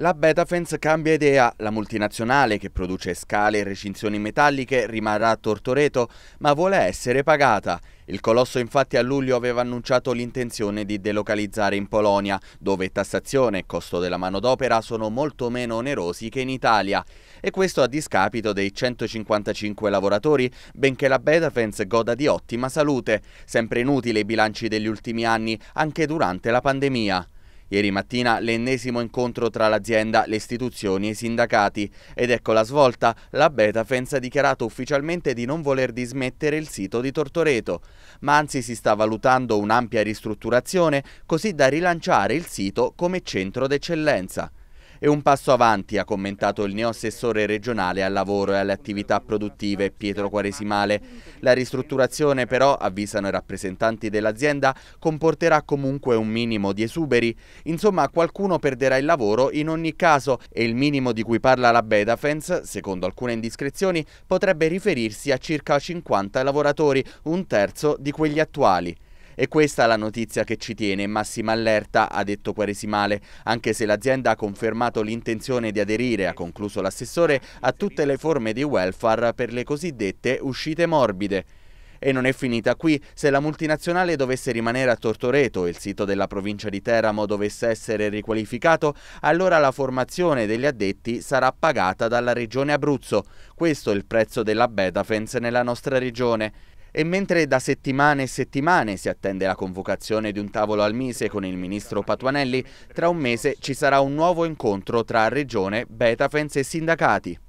La Betafence cambia idea, la multinazionale che produce scale e recinzioni metalliche rimarrà a Tortoreto, ma vuole essere pagata. Il colosso infatti a luglio aveva annunciato l'intenzione di delocalizzare in Polonia, dove tassazione e costo della manodopera sono molto meno onerosi che in Italia. E questo a discapito dei 155 lavoratori, benché la Betafence goda di ottima salute, sempre inutile i bilanci degli ultimi anni, anche durante la pandemia. Ieri mattina l'ennesimo incontro tra l'azienda, le istituzioni e i sindacati. Ed ecco la svolta, la Betafens ha dichiarato ufficialmente di non voler dismettere il sito di Tortoreto, ma anzi si sta valutando un'ampia ristrutturazione così da rilanciare il sito come centro d'eccellenza. È un passo avanti, ha commentato il neoassessore regionale al lavoro e alle attività produttive Pietro Quaresimale. La ristrutturazione però, avvisano i rappresentanti dell'azienda, comporterà comunque un minimo di esuberi. Insomma, qualcuno perderà il lavoro in ogni caso e il minimo di cui parla la Bedafens, secondo alcune indiscrezioni, potrebbe riferirsi a circa 50 lavoratori, un terzo di quelli attuali. E questa è la notizia che ci tiene. Massima allerta, ha detto Quaresimale. Anche se l'azienda ha confermato l'intenzione di aderire, ha concluso l'assessore, a tutte le forme di welfare per le cosiddette uscite morbide. E non è finita qui. Se la multinazionale dovesse rimanere a Tortoreto e il sito della provincia di Teramo dovesse essere riqualificato, allora la formazione degli addetti sarà pagata dalla regione Abruzzo. Questo è il prezzo della Betafence nella nostra regione. E mentre da settimane e settimane si attende la convocazione di un tavolo al Mise con il ministro Patuanelli, tra un mese ci sarà un nuovo incontro tra Regione, Betafens e sindacati.